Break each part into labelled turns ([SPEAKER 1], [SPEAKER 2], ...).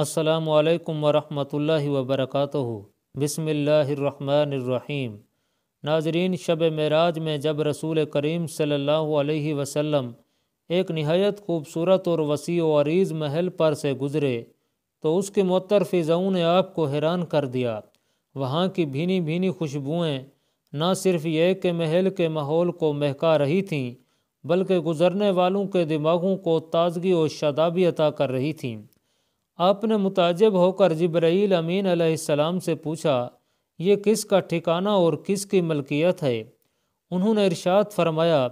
[SPEAKER 1] असलकम वरहमल वबरक बसमीम नाजरीन शब मराज में जब रसूल करीम सल्लल्लाहु अलैहि एक नहायत खूबसूरत और वसी वरीज़ महल पर से गुज़रे तो उसके मतर फ़िज़ों ने आपको हैरान कर दिया वहाँ की भीनी भीनी खुशबुएँ न सिर्फ ये कि महल के माहौल को महका रही थीं बल्कि गुज़रने वालों के दिमागों को ताज़गी और शदाबी अता कर रही थीं आपने मुताजब होकर जब्राईल अमीन आसमाम से पूछा ये किसका ठिकाना और किसकी मलकियत है उन्होंने इरशाद फरमाया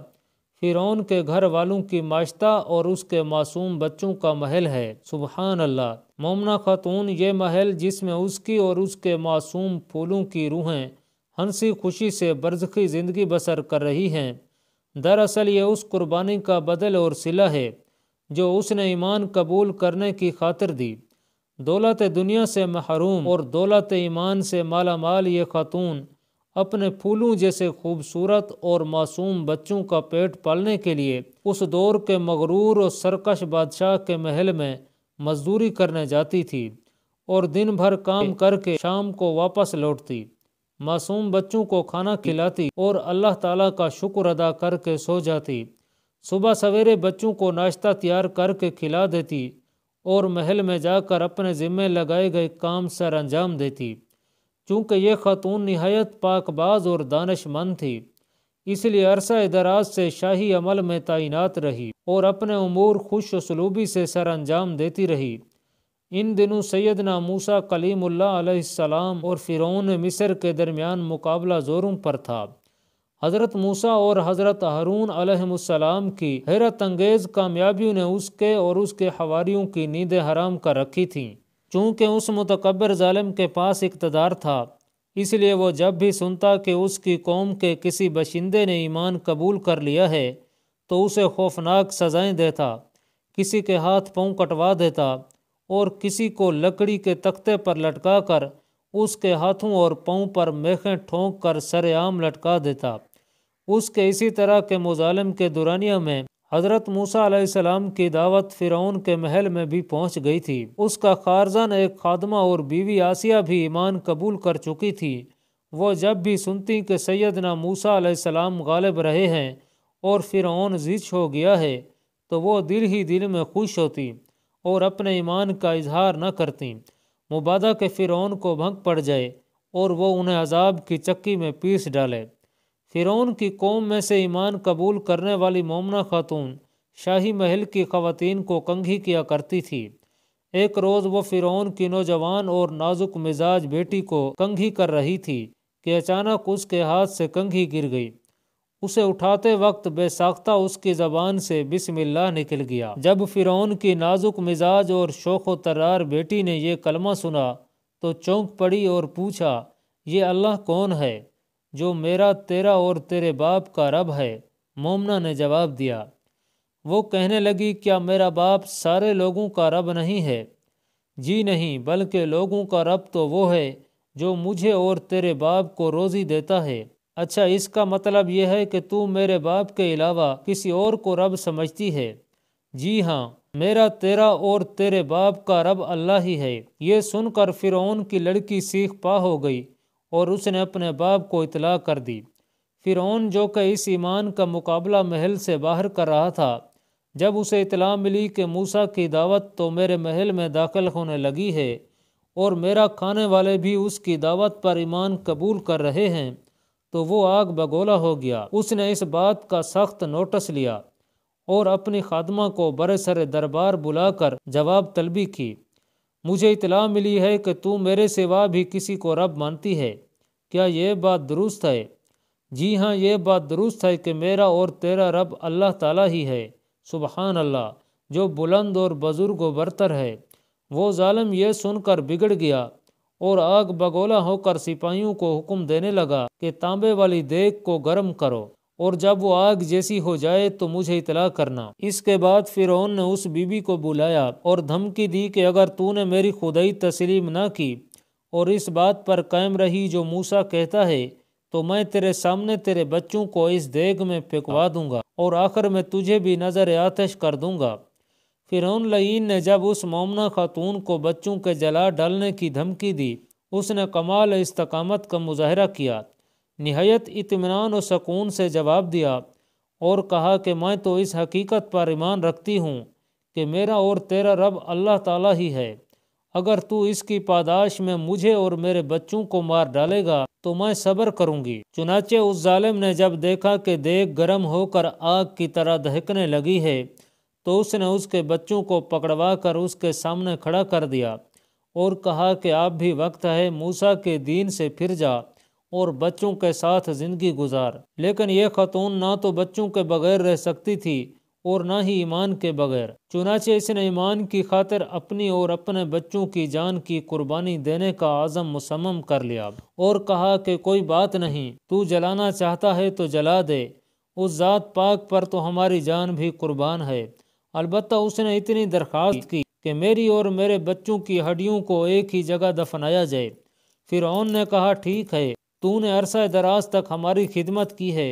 [SPEAKER 1] फ़िरौन के घर वालों की माश्ता और उसके मासूम बच्चों का महल है सुबहान अल्लाह मोमना खातून ये महल जिसमें उसकी और उसके मासूम फूलों की रूहें हंसी खुशी से बरसखी ज़िंदगी बसर कर रही हैं दरअसल ये उस कुर्बानी का बदल और सिला है जो उसने ईमान कबूल करने की खातिर दी दौलत दुनिया से महरूम और दौलत ईमान से माला माल ये खातून अपने फूलों जैसे खूबसूरत और मासूम बच्चों का पेट पालने के लिए उस दौर के मगरूर और सरकश बादशाह के महल में मजदूरी करने जाती थी और दिन भर काम करके शाम को वापस लौटती मासूम बच्चों को खाना खिलाती और अल्लाह ताला का शुक्र अदा करके सो जाती सुबह सवेरे बच्चों को नाश्ता तैयार करके खिला देती और महल में जाकर अपने ज़िम्मे लगाए गए काम सर अंजाम देती चूँकि ये खातून नहायत पाकबाज और दानशमंद थी इसलिए अरसा दराज से शाही अमल में तैनात रही और अपने अमूर खुश वसलूबी से सर अंजाम देती रही इन दिनों सैदना मूसा कलीमुल्लाम और फ़िरौन मिसर के दरमियान मुकाबला ज़ोरों पर था हज़रत मूसा और हज़रत हरून अलहसम की हैरत अंगेज़ कामयाबियों ने उसके और उसके हवारीयों की नींदें हराम कर रखी थी चूँकि उस मतकबर ालम के पास इकतदार था इसलिए वो जब भी सुनता कि उसकी कौम के किसी बशिंदे ने ईमान कबूल कर लिया है तो उसे खौफनाक सजाएं देता किसी के हाथ पाँव कटवा देता और किसी को लकड़ी के तख्ते पर लटका कर उसके हाथों और पाँव पर मेखें ठोंक कर सरेआम लटका देता उसके इसी तरह के मुजालिम के दुरानिया में हज़रत मूसा की दावत फ़िरौन के महल में भी पहुंच गई थी उसका खारजन एक खादमा और बीवी आसिया भी ईमान कबूल कर चुकी थी वो जब भी सुनती कि सैदना मूसा सलाम गालिब रहे हैं और फ़िरौन जीच हो गया है तो वो दिल ही दिल में खुश होती और अपने ईमान का इजहार न करती मुबादा के फ़िरौन को भंग पड़ जाए और वो उन्हें अजाब की चक्की में पीस डाले फ़िरौन की कौम में से ईमान कबूल करने वाली ममना खातून शाही महल की खवतान को कंघी किया करती थी एक रोज़ वह फ़िरौन की नौजवान और नाजुक मिजाज बेटी को कंघी कर रही थी कि अचानक उसके हाथ से कंघी गिर गई उसे उठाते वक्त बेसाख्ता उसकी ज़बान से बिसमिल्लाह निकल गया जब फ़िरौन की नाजुक मिजाज और शोख तरार बेटी ने यह कलमा सुना तो चौंक पड़ी और पूछा ये अल्लाह कौन है जो मेरा तेरा और तेरे बाप का रब है मोमना ने जवाब दिया वो कहने लगी क्या मेरा बाप सारे लोगों का रब नहीं है जी नहीं बल्कि लोगों का रब तो वो है जो मुझे और तेरे बाप को रोज़ी देता है अच्छा इसका मतलब यह है कि तू मेरे बाप के अलावा किसी और को रब समझती है जी हाँ मेरा तेरा और तेरे बाप का रब अल्लाह ही है ये सुनकर फ़िरौन की लड़की सीख पा हो गई और उसने अपने बाप को इतला कर दी फिर जो कि इस ईमान का मुकाबला महल से बाहर कर रहा था जब उसे इतला मिली कि मूसा की दावत तो मेरे महल में दाखिल होने लगी है और मेरा खाने वाले भी उसकी दावत पर ईमान कबूल कर रहे हैं तो वो आग बगोला हो गया उसने इस बात का सख्त नोटिस लिया और अपनी खादमा को बरे सरे दरबार बुलाकर जवाब तलबी की मुझे इतला मिली है कि तू मेरे सिवा भी किसी को रब मानती है क्या यह बात दुरुस्त है जी हाँ यह बात दुरुस्त है कि मेरा और तेरा रब अल्लाह ताला ही है सुबहान अल्लाह जो बुलंद और बुज़ुर्ग बरतर है वो ालम यह सुनकर बिगड़ गया और आग बगोला होकर सिपाहियों को हुक्म देने लगा कि तांबे वाली देख को गर्म करो और जब वो आग जैसी हो जाए तो मुझे इतला करना इसके बाद फिर ने उस बीवी को बुलाया और धमकी दी कि अगर तूने मेरी खुदाई तस्लीम ना की और इस बात पर कायम रही जो मूसा कहता है तो मैं तेरे सामने तेरे बच्चों को इस देग में फेंकवा हाँ। दूंगा और आखिर में तुझे भी नज़र आतश कर दूंगा फ़िरौन लईन ने जब उस ममना खातून को बच्चों के जला डालने की धमकी दी उसने कमाल इस्तकामत का मुजाहरा किया नहायत इतमान और सकून से जवाब दिया और कहा कि मैं तो इस हकीकत पर ईमान रखती हूँ कि मेरा और तेरा रब अल्लाह ताला ही है अगर तू इसकी पादाश में मुझे और मेरे बच्चों को मार डालेगा तो मैं सब्र करूंगी चुनाचे उस जालिम ने जब देखा कि देख गर्म होकर आग की तरह दहकने लगी है तो उसने उसके बच्चों को पकड़वा कर उसके सामने खड़ा कर दिया और कहा कि आप भी वक्त है मूसा के दीन से फिर जा और बच्चों के साथ ज़िंदगी गुजार लेकिन यह खतून ना तो बच्चों के बगैर रह सकती थी और ना ही ईमान के बगैर चुनाचे इसने ईमान की खातिर अपनी और अपने बच्चों की जान की कुर्बानी देने का आज़म मुसम्म कर लिया और कहा कि कोई बात नहीं तू जलाना चाहता है तो जला दे उस ज़ात पाक पर तो हमारी जान भी कुर्बान है अलबत् उसने इतनी दरख्वास्त की कि मेरी और मेरे बच्चों की हड्डियों को एक ही जगह दफनाया जाए फिर ने कहा ठीक है तूने अरसा दराज तक हमारी खिदमत की है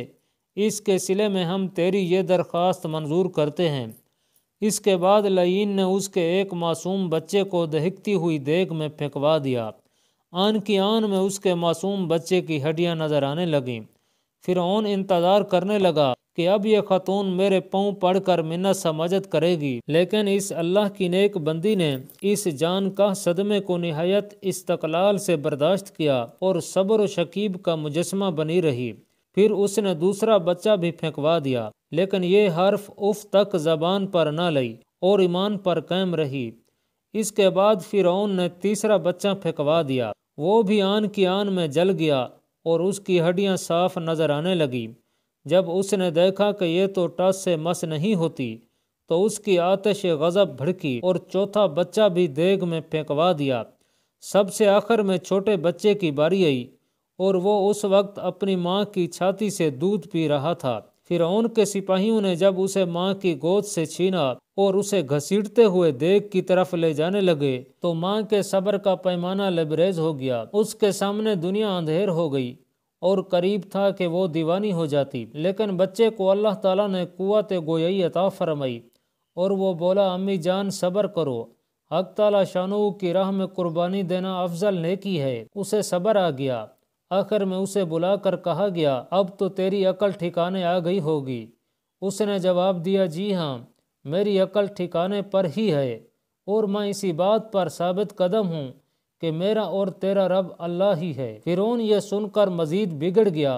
[SPEAKER 1] इसके सिले में हम तेरी ये दरख्वास्त मंजूर करते हैं इसके बाद लयीन ने उसके एक मासूम बच्चे को दहकती हुई देग में फेंकवा दिया आन की आन में उसके मासूम बच्चे की हड्डियां नजर आने लगीं फिर इंतज़ार करने लगा कि अब ये खतून मेरे पाँव पढ़ कर मिन्नत समाजत करेगी लेकिन इस अल्लाह की नेक बंदी ने इस जान का सदमे को नहायत इस्तकलाल से बर्दाश्त किया और सब्र शकीब का मुजस्मा बनी रही फिर उसने दूसरा बच्चा भी फेंकवा दिया लेकिन ये हर्फ उफ तक जबान पर न लई और ईमान पर कायम रही इसके बाद ओन ने तीसरा बच्चा फेंकवा दिया वो भी आन की आन में जल गया और उसकी हड्डियां साफ नजर आने लगी जब उसने देखा कि ये तो टस से मस नहीं होती तो उसकी आतश गज़ब भड़की और चौथा बच्चा भी देग में फेंकवा दिया सबसे आखिर में छोटे बच्चे की बारी आई और वो उस वक्त अपनी माँ की छाती से दूध पी रहा था फिर उनके सिपाहियों ने जब उसे माँ की गोद से छीना और उसे घसीटते हुए देग की तरफ ले जाने लगे तो माँ के सब्र का पैमाना लबरेज हो गया उसके सामने दुनिया अंधेर हो गई और करीब था कि वो दीवानी हो जाती लेकिन बच्चे को अल्लाह ताला ने कुत गोयई अता फरमाई और वो बोला अम्मी जान सब्र करो हक ताला शानू की राह में कुर्बानी देना अफजल नेकी है उसे सब्र आ गया आखिर में उसे बुला कर कहा गया अब तो तेरी अकल ठिकाने आ गई होगी उसने जवाब दिया जी हाँ मेरी अकल ठिकाने पर ही है और मैं इसी बात पर साबित कदम हूँ कि मेरा और तेरा रब अल्लाह ही है फिरौन यह सुनकर मज़ीद बिगड़ गया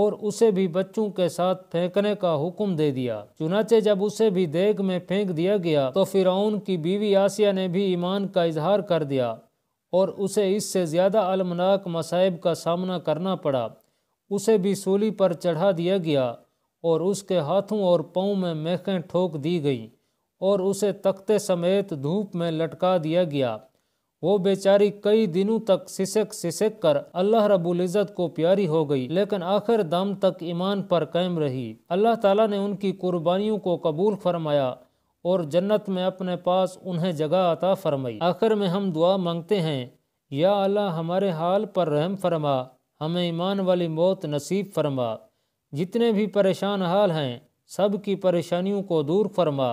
[SPEAKER 1] और उसे भी बच्चों के साथ फेंकने का हुक्म दे दिया चुनाचे जब उसे भी देग में फेंक दिया गया तो फिरौन की बीवी आसिया ने भी ईमान का इजहार कर दिया और उसे इससे ज़्यादा अलमनाक मसाइब का सामना करना पड़ा उसे भी सूली पर चढ़ा दिया गया और उसके हाथों और पाँव में मेखें ठोक दी गईं और उसे तख्ते समेत धूप में लटका दिया गया वो बेचारी कई दिनों तक सिसक सिसक कर अल्लाह रबुल इज़्ज़त को प्यारी हो गई लेकिन आखिर दम तक ईमान पर कायम रही अल्लाह ताला ने उनकी कुर्बानियों को कबूल फरमाया और जन्नत में अपने पास उन्हें जगह अता फरमाई आखिर में हम दुआ मांगते हैं या अल्लाह हमारे हाल पर रहम फरमा हमें ईमान वाली मौत नसीब फरमा जितने भी परेशान हाल हैं सब की परेशानियों को दूर फरमा